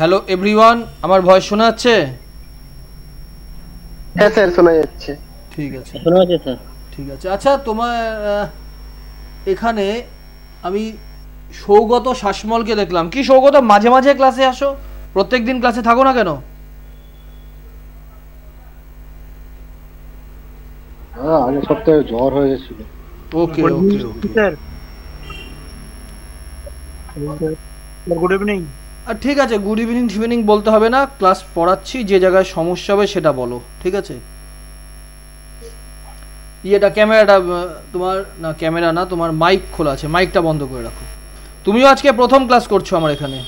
Hello everyone আমার voice শোনা যাচ্ছে হ্যাঁ স্যার শোনা যাচ্ছে ঠিক আছে শোনা যাচ্ছে স্যার ঠিক আছে আচ্ছা তোমার এখানে আমি সৌগত শাসমলকে দেখলাম কি সৌগত মাঝে মাঝে ক্লাসে আসো প্রত্যেক দিন ক্লাসে থাকো না কেন হ্যাঁ, আগের সপ্তাহে জ্বর হয়েছিল okay okay sir good evening আর ঠিক আছে গুড ইভিনিং ইভিনিং বলতে হবে না ক্লাস পড়াচ্ছি যে জায়গায় সমস্যা হবে সেটা বলো ঠিক আছে ইয়েটা ক্যামেরাটা তোমার না ক্যামেরা না তোমার মাইক খোলা আছে মাইকটা বন্ধ করে রাখো তুমিও আজকে প্রথম ক্লাস করছো আমার এখানে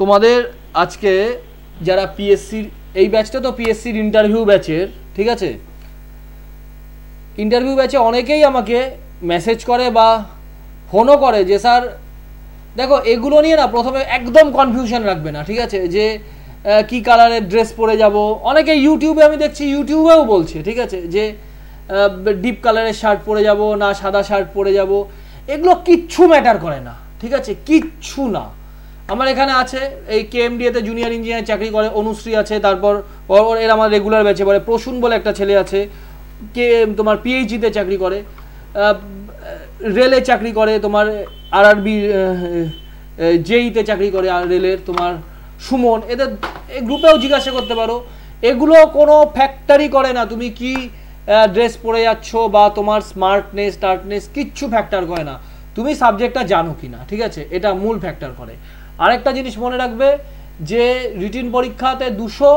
তোমাদের আজকে যারা পিএসসির এই ব্যাচটা তো পিএসসির ইন্টারভিউ ব্যাচের ঠিক আছে ইন্টারভিউ ব্যাচে অনেকেই আমাকে মেসেজ করে বা ফোনও করে যে স্যার দেখো এগুলো নিয়ে না প্রথমে একদম কনফিউশন রাখবে না ঠিক আছে যে কি কালারের ড্রেস পরে যাব অনেকে ইউটিউবে আমি দেখছি ইউটিউবেও বলছে ঠিক আছে যে ডিপ কালারের শার্ট পরে যাব না সাদা শার্ট পরে যাব এগুলো কিচ্ছু ম্যাটার করে না ঠিক আছে কিচ্ছু না আমার এখানে আছে এই কে এম ডিএতে জুনিয়র ইঞ্জিনিয়ার চাকরি করে অনুশ্রী আছে তারপর পর এর আমার রেগুলার ব্যাচে পড়ে প্রসূন বলে একটা ছেলে আছে কে তোমার পিএইচডিতে চাকরি করে রেলে চাকরি করে তোমার আর আরবি জেইতে চাকরি করে আর রেলের তোমার সুমন এদের এই গ্রুপেও জিজ্ঞাসা করতে পারো এগুলো কোনো ফ্যাক্টরি করে না তুমি কি ড্রেস পরে যাচ্ছ বা তোমার স্মার্টনেস টার্টনেস কিচ্ছু ফ্যাক্টর করে না তুমি সাবজেক্টটা জানো কি না ঠিক আছে এটা মূল ফ্যাক্টর করে আরেকটা জিনিস মনে রাখবে যে রিটিন পরীক্ষাতে দুশো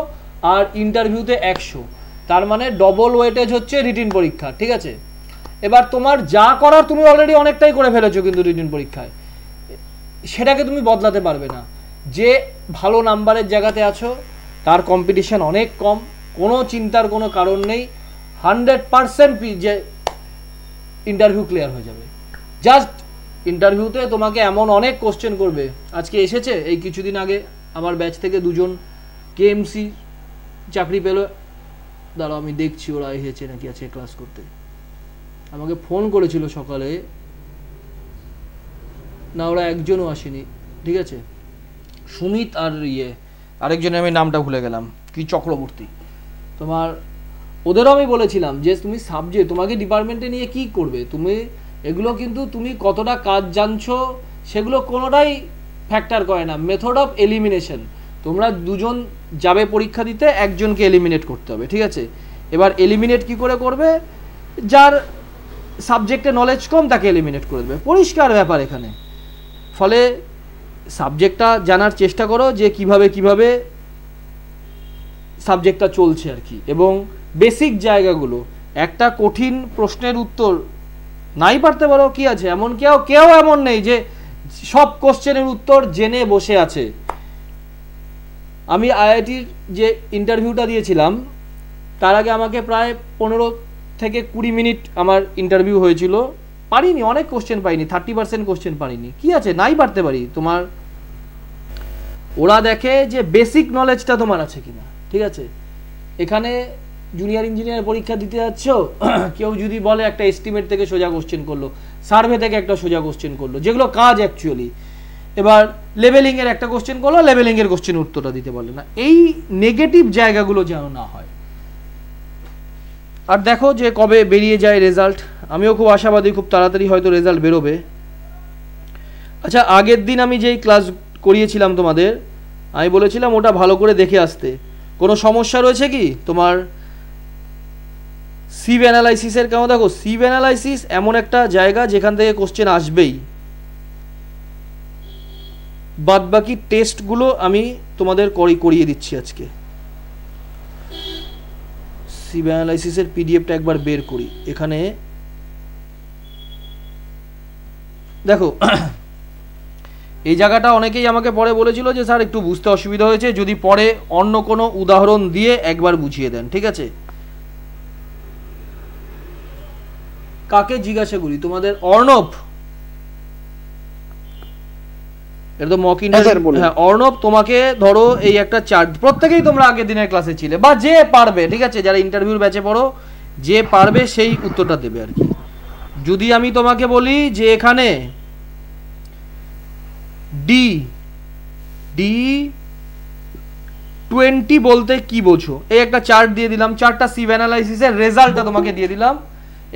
আর ইন্টারভিউতে একশো তার মানে ডবল ওয়েটেজ হচ্ছে রিটিন পরীক্ষা ঠিক আছে এবার তোমার যা করার তুমি অলরেডি অনেকটাই করে ফেলেছো কিন্তু রিটিন পরীক্ষায় সেটাকে তুমি বদলাতে পারবে না যে ভালো নাম্বারের জায়গাতে আছো তার কম্পিটিশান অনেক কম কোনো চিন্তার কোনো কারণ নেই হান্ড্রেড পারসেন্ট যে ইন্টারভিউ ক্লিয়ার হয়ে যাবে জাস্ট ইন্টারভিউতে তোমাকে এমন অনেক কোশ্চেন করবে আজকে এসেছে এই কিছুদিন আগে আমার ব্যাচ থেকে দুজন কেএমসি চাকরি পেল দাঁড়াও আমি দেখছি ওরা এসেছে নাকি আছে ক্লাস করতে আমাকে ফোন করেছিল সকালে না ওরা একজনও আসেনি ঠিক আছে সুমিত আর ইয়ে আরেকজনের আমি নামটা ভুলে গেলাম কি চক্রবর্তী তোমার ওদেরও আমি বলেছিলাম যে তুমি সাবজেক্ট তোমাকে ডিপার্টমেন্টে নিয়ে কি করবে তুমি এগুলো কিন্তু তুমি কতটা কাজ জানছো সেগুলো কোনোটাই ফ্যাক্টার করে না মেথড অফ এলিমিনেশন তোমরা দুজন যাবে পরীক্ষা দিতে একজনকে এলিমিনেট করতে হবে ঠিক আছে এবার এলিমিনেট কি করে করবে যার সাবজেক্টে নলেজ কম তাকে এলিমিনেট করে দেবে পরিষ্কার ব্যাপার এখানে ফলে সাবজেক্টটা জানার চেষ্টা করো যে কিভাবে কিভাবে সাবজেক্টটা চলছে আর কি এবং বেসিক জায়গাগুলো একটা কঠিন প্রশ্নের উত্তর নাই পারতে পারো কি আছে এমন কেউ কেউ এমন নেই যে সব কোশ্চেনের উত্তর জেনে বসে আছে আমি আইআইটির যে ইন্টারভিউটা দিয়েছিলাম তার আগে আমাকে প্রায় পনেরো থেকে কুড়ি মিনিট আমার ইন্টারভিউ হয়েছিল পারিনি অনেক কোশ্চেন পাইনি থার্টি পার্সেন্ট কোশ্চেন পারিনি কি আছে নাই পারতে পারি তোমার ওরা দেখে যে বেসিক নলেজটা তোমার আছে কিনা ঠিক আছে এখানে জুনিয়র ইঞ্জিনিয়ার পরীক্ষা দিতে যাচ্ছ কেউ যদি বলে একটা এস্টিমেট থেকে সোজা কোশ্চেন করলো সার্ভে থেকে একটা সোজা কোশ্চেন করলো যেগুলো কাজ অ্যাকচুয়ালি এবার লেভেলিংয়ের একটা কোশ্চেন করলো লেভেলিংয়ের কোশ্চেন উত্তরটা দিতে পারলে না এই নেগেটিভ জায়গাগুলো যেন না হয় আর দেখো যে কবে বেরিয়ে যায় রেজাল্ট আমিও খুব আশাবাদী খুব তাড়াতাড়ি হয়তো রেজাল্ট বেরোবে আচ্ছা আগের দিন আমি যেই ক্লাস করিয়েছিলাম তোমাদের আমি বলেছিলাম ওটা ভালো করে দেখে আসতে কোনো সমস্যা রয়েছে কি তোমার সিভ অ্যানালাইসিসের কেমন দেখো সিভ অ্যানালাইসিস এমন একটা জায়গা যেখান থেকে কোশ্চেন আসবেই বাদ বাকি টেস্টগুলো আমি তোমাদের করি করিয়ে দিচ্ছি আজকে সিভ অ্যানালাইসিসের পিডিএফটা একবার বের করি এখানে দেখো এই জায়গাটা অনেকেই আমাকে পরে বলেছিল যে স্যার একটু বুঝতে অসুবিধা হয়েছে যদি পরে অন্য কোনো উদাহরণ দিয়ে একবার বুঝিয়ে দেন ঠিক আছে কাকে জিজ্ঞাসা করি তোমাদের অর্ণব এটা তো মক আচ্ছা, হ্যাঁ অর্ণব তোমাকে ধরো এই একটা চার্ট প্রত্যেকেই তোমরা আগের দিনের ক্লাসে ছিলে বা যে পারবে ঠিক আছে যারা ইন্টারভিউর ব্যাচে পড়ো যে পারবে সেই উত্তরটা দেবে আর কি যদি আমি তোমাকে বলি যে এখানে ডি ডি টোয়েন্টি বলতে কি বোঝো এই একটা চার্ট দিয়ে দিলাম চারটা সিভ অ্যানালাইসিসের রেজাল্টটা তোমাকে দিয়ে দিলাম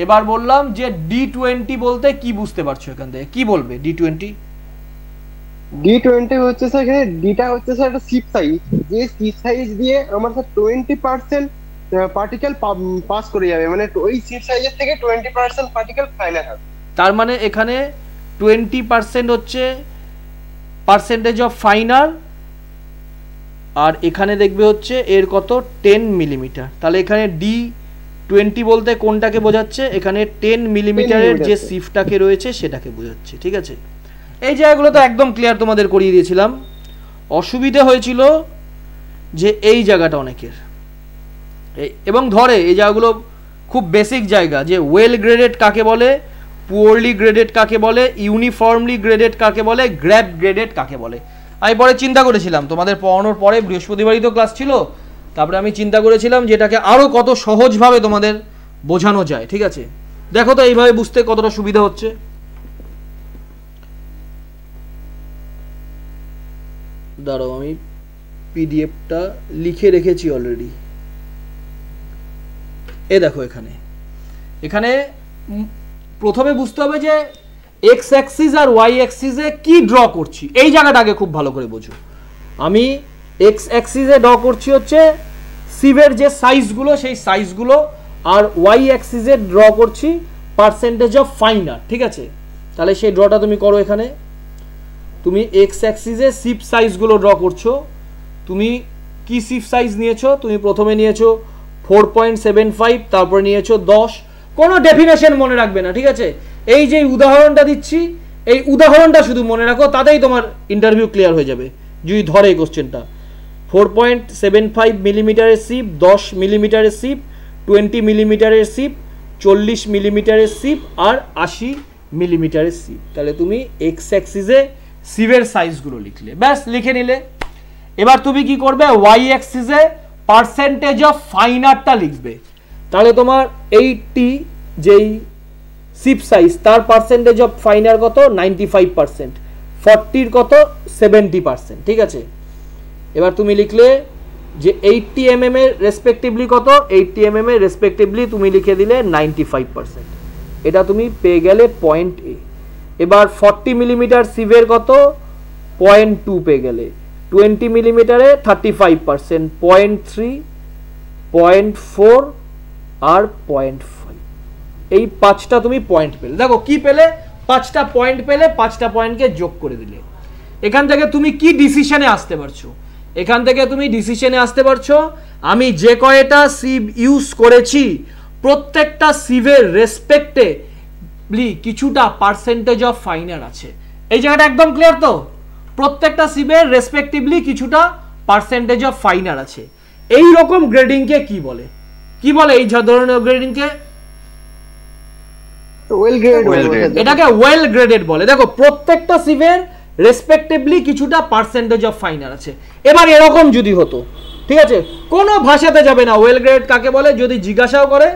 এবার বললাম যে ডি টোয়েন্টি বলতে কি বুঝতে পারছো এখান থেকে কি বলবে ডি টোয়েন্টি ডি টোয়েন্টি হচ্ছে স্যার এখানে ডিটা হচ্ছে স্যার একটা সিপ সাইজ যে সিপ সাইজ দিয়ে আমার sir twenty percent particle pass করে যাবে মানে ওই সিপ সাইজের থেকে টোয়েন্টি পার্সেন্ট পার্টিকেল ফাইনাল হবে তার মানে এখানে টোয়েন্টি পার্সেন্ট হচ্ছে পার্সেন্টেজ অফ ফাইনাল আর এখানে দেখবে হচ্ছে এর কত টেন মিলিমিটার তাহলে এখানে ডি টোয়েন্টি বলতে কোনটাকে বোঝাচ্ছে এখানে টেন মিলিমিটারের যে সিফটাকে রয়েছে সেটাকে বোঝাচ্ছে ঠিক আছে এই জায়গাগুলো তো একদম ক্লিয়ার তোমাদের করিয়ে দিয়েছিলাম অসুবিধে হয়েছিল যে এই জায়গাটা অনেকের এবং ধরে এই জায়গাগুলো খুব বেসিক জায়গা যে ওয়েল গ্রেডেড কাকে বলে পুয়ারলি গ্রেডেড কাকে বলে ইউনিফর্মলি গ্রেডেড কাকে বলে গ্র্যাপ গ্রেডেড কাকে বলে আমি পরে চিন্তা করেছিলাম তোমাদের পড়ানোর পরে বৃহস্পতিবারই তো ক্লাস ছিল তারপরে আমি চিন্তা করেছিলাম যে এটাকে আরও কত সহজভাবে তোমাদের বোঝানো যায় ঠিক আছে দেখো তো এইভাবে বুঝতে কতটা সুবিধা হচ্ছে দাঁড়ো আমি পিডিএফটা লিখে রেখেছি অলরেডি এ দেখো এখানে এখানে প্রথমে বুঝতে হবে যে এক্স অ্যাক্সিস আর ওয়াই অ্যাক্সিসে কি ড্র করছি এই জায়গাটা আগে খুব ভালো করে বোঝো আমি এক্স অ্যাক্সিসে ড করছি হচ্ছে সিভের যে সাইজগুলো সেই সাইজগুলো আর ওয়াই অ্যাক্সিসে ড্র করছি পার্সেন্টেজ অফ ফাইন ঠিক আছে তাহলে সেই ড্রটা তুমি করো এখানে তুমি এক্স অ্যাক্সিসে সিপ সাইজগুলো ড্র করছো তুমি কি সিপ সাইজ নিয়েছো তুমি প্রথমে নিয়েছো ফোর পয়েন্ট সেভেন ফাইভ তারপরে নিয়েছো দশ কোনো ডেফিনেশন মনে রাখবে না ঠিক আছে এই যে উদাহরণটা দিচ্ছি এই উদাহরণটা শুধু মনে রাখো তাতেই তোমার ইন্টারভিউ ক্লিয়ার হয়ে যাবে যদি ধরে এই কোশ্চেনটা ফোর পয়েন্ট সেভেন ফাইভ মিলিমিটারের সিপ দশ মিলিমিটারের সিপ টোয়েন্টি মিলিমিটারের সিপ চল্লিশ মিলিমিটারের সিপ আর আশি মিলিমিটারের সিপ তাহলে তুমি এক্স অ্যাক্সিসে সিভের সাইজগুলো লিখলে ব্যাস লিখে নিলে এবার তুমি কি করবে ওয়াই অ্যাক্সিসে পার্সেন্টেজ অফ ফাইন আর্টটা লিখবে তাহলে তোমার এইটটি যেই সিপ সাইজ তার পার্সেন্টেজ অফ ফাইনার কত নাইনটি ফাইভ পার্সেন্ট ফর্টির কত সেভেন্টি পার্সেন্ট ঠিক আছে এবার তুমি লিখলে যে এইটটি এম এম এর রেসপেক্টিভলি কত এইটটি এম এম এর রেসপেক্টিভলি তুমি লিখে দিলে নাইনটি ফাইভ পার্সেন্ট এটা তুমি পেয়ে গেলে পয়েন্ট এ এবার ফর্টি মিলিমিটার সিভের কত পয়েন্ট টু পেয়ে গেলে টোয়েন্টি মিলিমিটারে thirty five percent point three point four আর পয়েন্ট ফাইভ এই পাঁচটা তুমি পয়েন্ট পেলে দেখো কি পেলে পাঁচটা পয়েন্ট পেলে পাঁচটা পয়েন্টকে যোগ করে দিলে এখান থেকে তুমি কি ডিসিশনে আসতে পারছো এখান থেকে তুমি ডিসিশনে আসতে পারছো আমি যে কয়টা সিভ ইউজ করেছি প্রত্যেকটা সিভের রেসপেক্টে কিছুটা পার্সেন্টেজ অফ ফাইনার আছে এই জায়গাটা একদম ক্লিয়ার তো প্রত্যেকটা সিভের রেসপেক্টিভলি কিছুটা পার্সেন্টেজ অফ ফাইনার আছে এই রকম গ্রেডিংকে কি বলে কি বলে এই ধরনের গ্রেডিংকে এটাকে ওয়েল গ্রেডেড বলে দেখো প্রত্যেকটা সিভের রেসপেক্টিভলি কিছুটা পার্সেন্টেজ অফ ফাইনার আছে এবার এরকম যদি হতো ঠিক আছে কোনো ভাষাতে যাবে না ওয়েল গ্রেড কাকে বলে যদি জিজ্ঞাসাও করে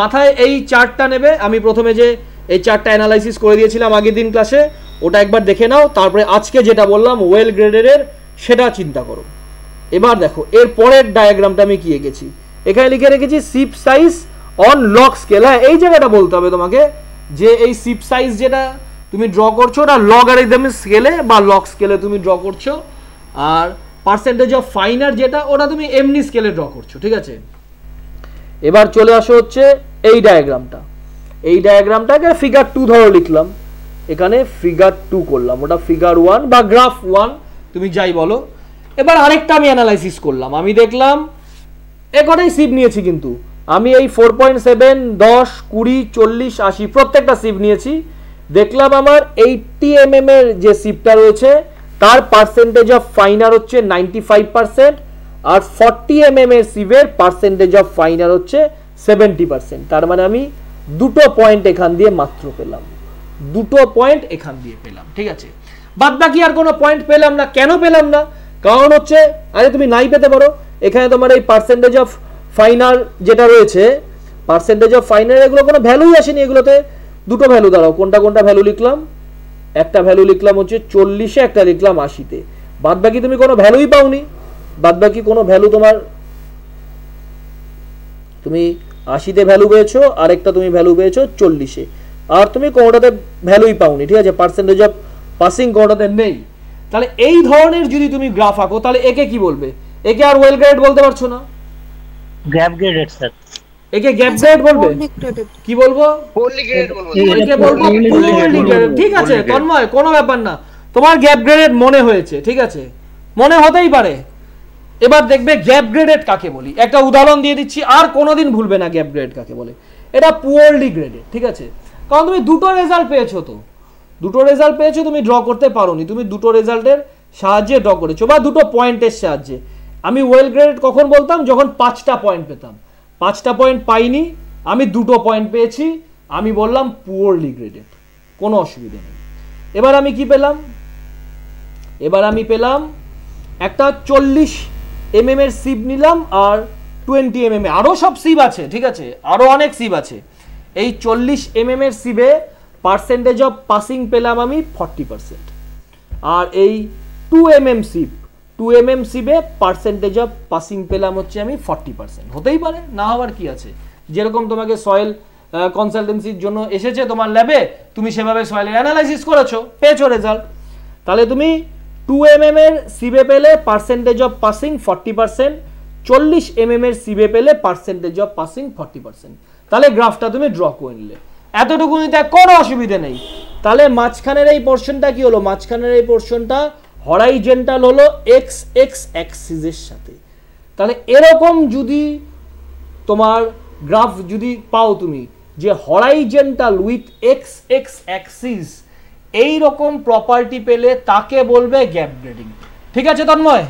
মাথায় এই চার্টটা নেবে আমি প্রথমে যে এই চার্টটা অ্যানালাইসিস করে দিয়েছিলাম আগের দিন ক্লাসে ওটা একবার দেখে নাও তারপরে আজকে যেটা বললাম ওয়েল গ্রেডের সেটা চিন্তা করো এবার দেখো এর পরের ডায়াগ্রামটা আমি কি এঁকেছি এখানে লিখে রেখেছি sieve size on log scale হ্যাঁ এই জায়গাটা বলতে হবে তোমাকে যে এই সিপ সাইজ যেটা তুমি ড্র করছো ওটা লগারিদমের স্কেলে বা লক স্কেলে তুমি ড্র করছো আর পার্সেন্টেজ অফ ফাইনার যেটা ওটা তুমি এমনি স্কেলে ড্র করছো ঠিক আছে এবার চলে আসো হচ্ছে এই ডায়াগ্রামটা এই ডায়াগ্রামটাকে ফিগার টু ধরো লিখলাম এখানে ফিগার টু করলাম ওটা ফিগার ওয়ান বা গ্রাফ ওয়ান তুমি যাই বলো এবার আরেকটা আমি অ্যানালাইসিস করলাম আমি দেখলাম একটাই সিপ নিয়েছি কিন্তু আমি এই ফোর পয়েন্ট সেভেন দশ কুড়ি চল্লিশ আশি প্রত্যেকটা সিপ নিয়েছি দেখলাম আমার এইটটি এম এম এর যে সিপটা রয়েছে তার পার্সেন্টেজ অফ ফাইনার হচ্ছে নাইনটি ফাইভ পার্সেন্ট আর ফর্টি এম এম এর সিভের পার্সেন্টেজ অফ ফাইনার হচ্ছে সেভেন্টি পার্সেন্ট তার মানে আমি দুটো পয়েন্ট এখান দিয়ে মাত্র পেলাম দুটো পয়েন্ট এখান দিয়ে পেলাম ঠিক আছে বাদ বাকি আর কোনো পয়েন্ট পেলাম না কেন পেলাম না কারণ হচ্ছে আরে তুমি নাই পেতে পারো এখানে তোমার এই পার্সেন্টেজ অফ ফাইনার যেটা রয়েছে পার্সেন্টেজ অফ ফাইনার এগুলো কোনো ভ্যালুই আসেনি এগুলোতে দুটো ভ্যালু দাঁড়াও কোনটা কোনটা ভ্যালু লিখলাম একটা ভ্যালু লিখলাম হচ্ছে চল্লিশে একটা লিখলাম আশিতে বাদ বাকি তুমি কোনো ভ্যালুই পাওনি বাদ বাকি কোনো ভ্যালু তোমার তুমি আশিতে ভ্যালু পেয়েছো আরেকটা তুমি ভ্যালু পেয়েছো চল্লিশে আর তুমি কোনোটাতে ভ্যালুই পাওনি ঠিক আছে পার্সেন্টেজ অফ পাসিং কোনোটাতে নেই তাহলে এই ধরনের যদি তুমি গ্রাফ আঁকো তাহলে একে কি বলবে একে আর ওয়েল গ্রেড বলতে পারছো না গ্যাপ গ্রেডেড স্যার একে গ্যাপ আচ্ছা, গ্রেড বলবে কি বলবো বলবো ঠিক আছে তন্ময় কোনো ব্যাপার না তোমার গ্যাপ গ্রেডেড মনে হয়েছে ঠিক আছে মনে হতেই পারে এবার দেখবে গ্যাপ গ্রেডেড কাকে বলি একটা উদাহরণ দিয়ে দিচ্ছি আর কোনোদিন ভুলবে না গ্যাপ গ্রেড কাকে বলে এটা পুয়ারলি গ্রেডেড ঠিক আছে কারণ তুমি দুটো রেজাল্ট পেয়েছো তো দুটো রেজাল্ট পেয়েছো তুমি ড্র করতে পারোনি তুমি দুটো রেজাল্টের সাহায্যে ড্র করেছো বা দুটো পয়েন্টের সাহায্যে আমি ওয়েল গ্রেডেড কখন বলতাম যখন পাঁচটা পয়েন্ট পেতাম পাঁচটা পয়েন্ট পাইনি আমি দুটো পয়েন্ট পেয়েছি আমি বললাম পুয়ারলি গ্রেডেড কোনো অসুবিধে নেই এবার আমি কি পেলাম এবার আমি পেলাম একটা চল্লিশ এম mm এর সিপ নিলাম আর টোয়েন্টি এম এম এ আরও সব সিপ আছে ঠিক আছে আরও অনেক সিপ আছে এই চল্লিশ এম mm এর সিপে পার্সেন্টেজ অফ পাসিং পেলাম আমি ফর্টি পার্সেন্ট আর এই two M M sieve two M M সিবে পার্সেন্টেজ অফ পাসিং পেলাম হচ্ছে আমি ফর্টি পার্সেন্ট হতেই পারে না হওয়ার কি আছে যেরকম তোমাকে সয়েল কনসালটেন্সির জন্য এসেছে তোমার ল্যাবে তুমি সেভাবে সয়েলের অ্যানালাইসিস করেছো পেয়েছো রেজাল্ট তাহলে তুমি টু এম এম এর সিবে পেলে percentage of passing forty percent চল্লিশ এম এম এর সিবে পেলে percentage of passing forty percent তাহলে গ্রাফটা তুমি ড্র করে নিলে এতটুকু নিতে কোনো অসুবিধে নেই তাহলে মাঝখানের এই পোর্শনটা কি হলো মাঝখানের এই পোর্শনটা হরাইজেন্টাল হলো এক্স এক্স অ্যাক্সিসের সাথে তাহলে এরকম যদি তোমার গ্রাফ যদি পাও তুমি যে horizontal with X X axis এই রকম প্রপার্টি পেলে তাকে বলবে গ্যাপ গ্রেডিং ঠিক আছে তন্ময়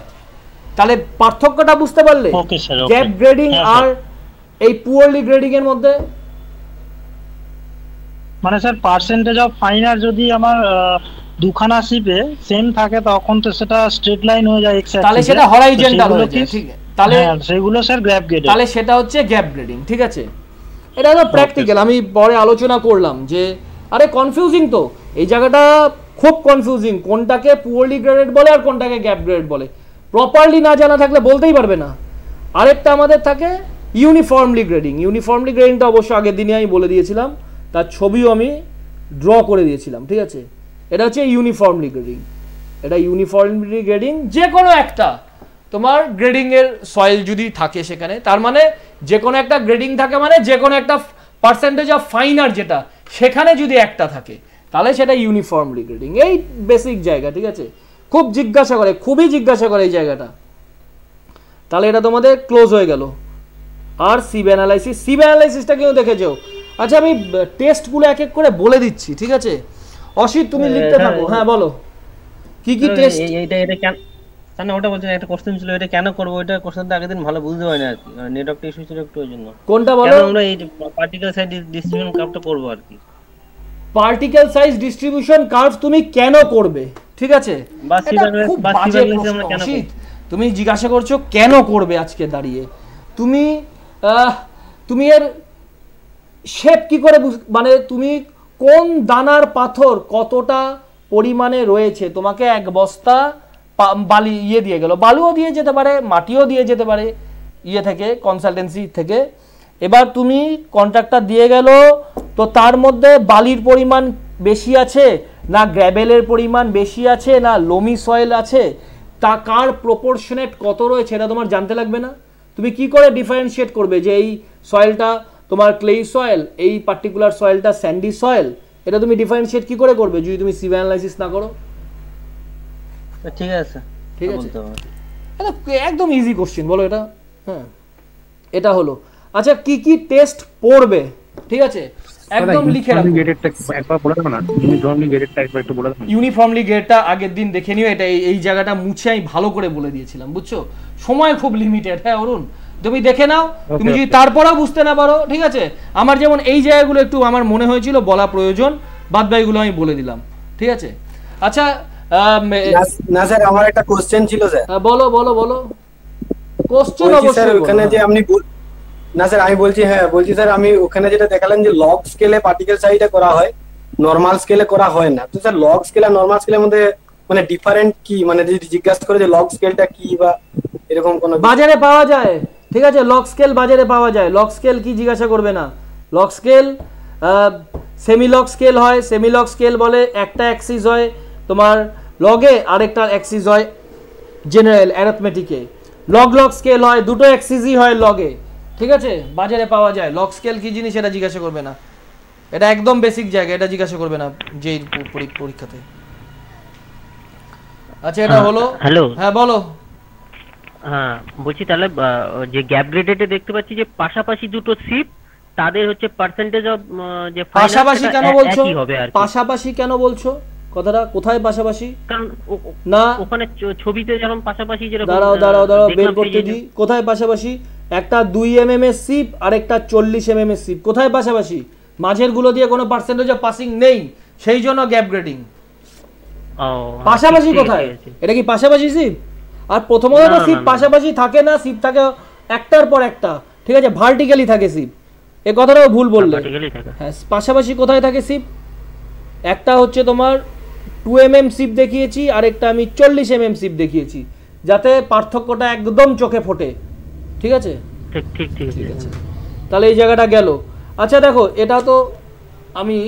তাহলে পার্থক্যটা বুঝতে পারলে গ্যাপ গ্রেডিং আর এই পুয়ারলি গ্রেডিং এর মধ্যে মানে স্যার পার্সেন্টেজ অফ ফাইনার যদি আমার দুখানা শিপে সেম থাকে তখন তো সেটা স্ট্রেট লাইন হয়ে যায় এক্স তাহলে সেটা হরাইজন্টাল হয়ে যায় ঠিক তাহলে হ্যাঁ, সেগুলো স্যার গ্যাপ গ্রেডিং তাহলে সেটা হচ্ছে গ্যাপ গ্রেডিং ঠিক আছে এটা তো প্র্যাকটিক্যাল আমি পরে আলোচনা করলাম যে আরে কনফিউজিং তো এই জায়গাটা খুব কনফিউজিং কোনটাকে পুয়ারলি গ্রেডেড বলে আর কোনটাকে গ্যাপ গ্রেড বলে প্রপারলি না জানা থাকলে বলতেই পারবে না আরেকটা আমাদের থাকে ইউনিফর্মলি গ্রেডিং ইউনিফর্মলি গ্রেডিংটা অবশ্য আগের দিনে আমি বলে দিয়েছিলাম তার ছবিও আমি ড্র করে দিয়েছিলাম ঠিক আছে এটা হচ্ছে ইউনিফর্মলি গ্রেডিং এটা ইউনিফর্মলি গ্রেডিং যে কোনো একটা তোমার গ্রেডিংয়ের সয়েল যদি থাকে সেখানে তার মানে যে কোনো একটা গ্রেডিং থাকে মানে যে কোনো একটা পার্সেন্টেজ অফ ফাইনার যেটা সেখানে যদি একটা থাকে তাহলে সেটা ইউনিফর্মলি গ্রেডিং এই বেসিক জায়গা ঠিক আছে খুব জিজ্ঞাসা করে খুবই জিজ্ঞাসা করে এই জায়গাটা তাহলে এটা তোমাদের ক্লোজ হয়ে গেল আর সিভ অ্যানালাইসিস সিভ অ্যানালাইসিসটা কেউ দেখেছো আচ্ছা আমি টেস্টগুলো এক এক করে বলে দিচ্ছি ঠিক আছে অসিত তুমি লিখতে থাকো হ্যাঁ, হ্যাঁ বলো কি কি টেস্ট এটা কেন ওটা বলছেন একটা কোশ্চেন ছিল এটা কেন করবো ওটা কোশ্চেনটা আগের দিন ভালো বুঝতে পারিনি আর নেটওয়ার্ক মানে ইস্যু ছিল একটু ওই জন্য কোনটা বলো আমরা এই পার্টিকেল সাইজ ডিস্ট্রিবিউশন কার্ভটা আর কি পার্টিকেল সাইজ ডিস্ট্রিবিউশন কার্ভ তুমি কেন করবে ঠিক আছে তুমি জিজ্ঞাসা করছো কেন করবে আজকে দাঁড়িয়ে তুমি তুমি এর শেপ কি করে মানে তুমি কোন দানার পাথর কতটা পরিমাণে রয়েছে তোমাকে এক বস্তা বালি ইয়ে দিয়ে গেল বালুও দিয়ে যেতে পারে মাটিও দিয়ে যেতে পারে ইয়ে থেকে কনসালটেন্সি থেকে এবার তুমি কন্ট্রাক্টটা দিয়ে গেল তো তার মধ্যে বালির পরিমাণ বেশি আছে না গ্র্যাভেলের পরিমাণ বেশি আছে না লোমি সয়েল আছে তা কার প্রপোর্শনেট কত রয়েছে এটা তোমার জানতে লাগবে না তুমি কি করে ডিফারেন্সিয়েট করবে যে এই সয়েলটা তোমার ক্লেই সয়েল এই পার্টিকুলার সয়েলটা স্যান্ডি সয়েল এটা তুমি ডিফারেন্সিয়েট কি করে করবে যদি তুমি সিভ অ্যানালাইসিস না করো আচ্ছা, ঠিক আছে ঠিক আছে এটা একদম ইজি কোশ্চেন বলো এটা হ্যাঁ এটা হলো আচ্ছা কি কি টেস্ট পড়বে ঠিক আছে একদম লিখে রাখো গেটেডটা একবার বলে দাও না ইউনিফর্মলি গেটেডটা একবার একটু বলে দাও ইউনিফর্মলি গেটটা আগের দিন দেখে নিও এটা এই জায়গাটা মুছে আমি ভালো করে বলে দিয়েছিলাম বুঝছো সময় খুব লিমিটেড হ্যাঁ অরুণ তুমি দেখে নাও তুমি যদি তারপরেও বুঝতে না পারো ঠিক আছে আমার যেমন এই জায়গাগুলো একটু আমার মনে হয়েছিল বলা প্রয়োজন বাদ বাইগুলো আমি বলে দিলাম ঠিক আছে আচ্ছা না স্যার আমার একটা কোশ্চেন ছিল স্যার বলো বলো বলো কোশ্চেন অবশ্যই ওখানে হ্যাঁ। যে আপনি না স্যার আমি বলছি হ্যাঁ বলছি স্যার আমি ওখানে যেটা দেখালেন যে লগ স্কেলে পার্টিকেল সাইজটা করা হয় নর্মাল স্কেলে করা হয় না তো স্যার লগ স্কেল আর নর্মাল স্কেলের মধ্যে মানে ডিফারেন্ট কি মানে যদি জিজ্ঞাসা করে যে লগ স্কেলটা কি বা এরকম কোন বাজারে পাওয়া যায় ঠিক আছে লক স্কেল বাজারে পাওয়া যায় লক স্কেল কি জিজ্ঞাসা করবে না লক স্কেল লক স্কেল হয় সেমিলক স্কেল বলে একটা অ্যাক্সিস হয় তোমার লগে আরেকটা অ্যাক্সিস হয় জেনারেল অ্যারাথমেটিকে লগ লক স্কেল হয় দুটো অ্যাক্সিসই হয় লগে ঠিক আছে বাজারে পাওয়া যায় লক স্কেল কী জিনিস এটা জিজ্ঞাসা করবে না এটা একদম বেসিক জায়গা এটা জিজ্ঞাসা করবে না যে পরীক্ষাতে আচ্ছা এটা হ্যাঁ। হলো হ্যালো হ্যাঁ বলো হ্যাঁ বলছি তাহলে যে গ্যাপ গ্রেডেটে দেখতে পাচ্ছি যে পাশাপাশি দুটো সিপ তাদের হচ্ছে পার্সেন্টেজ অফ যে পাশাপাশি কেন বলছো পাশাপাশি কেন বলছো কথাটা কোথায় পাশাপাশি কারণ না ওখানে ছবিতে যেরকম পাশাপাশি যেরকম দাঁড়াও দাঁড়াও দাঁড়াও বের করতে দি কোথায় পাশাপাশি একটা দুই এমএম mm এর সিপ আর একটা চল্লিশ এমএম mm এর সিপ কোথায় পাশাপাশি মাঝের গুলো দিয়ে কোনো পার্সেন্টেজ অফ পাসিং নেই সেই জন্য গ্যাপ আচ্ছা, গ্রেডিং পাশাপাশি কোথায় এটা কি পাশাপাশি সিপ আর প্রথমত তো সিট পাশাপাশি থাকে না সিট থাকে একটার পর একটা ঠিক আছে ভার্টিক্যালি থাকে সিপ এ কথাটাও ভুল বললে হ্যাঁ পাশাপাশি কোথায় থাকে সিপ একটা হচ্ছে তোমার টু এম এম সিপ দেখিয়েছি আর একটা আমি চল্লিশ এম এম সিপ দেখিয়েছি যাতে পার্থক্যটা একদম চোখে ফোটে ঠিক আছে ঠিক আছে তাহলে এই জায়গাটা গেল আচ্ছা দেখো এটা তো আমি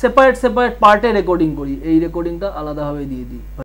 সেপারেট সেপারেট পার্টে রেকর্ডিং করি এই রেকর্ডিংটা আলাদাভাবে দিয়ে দিই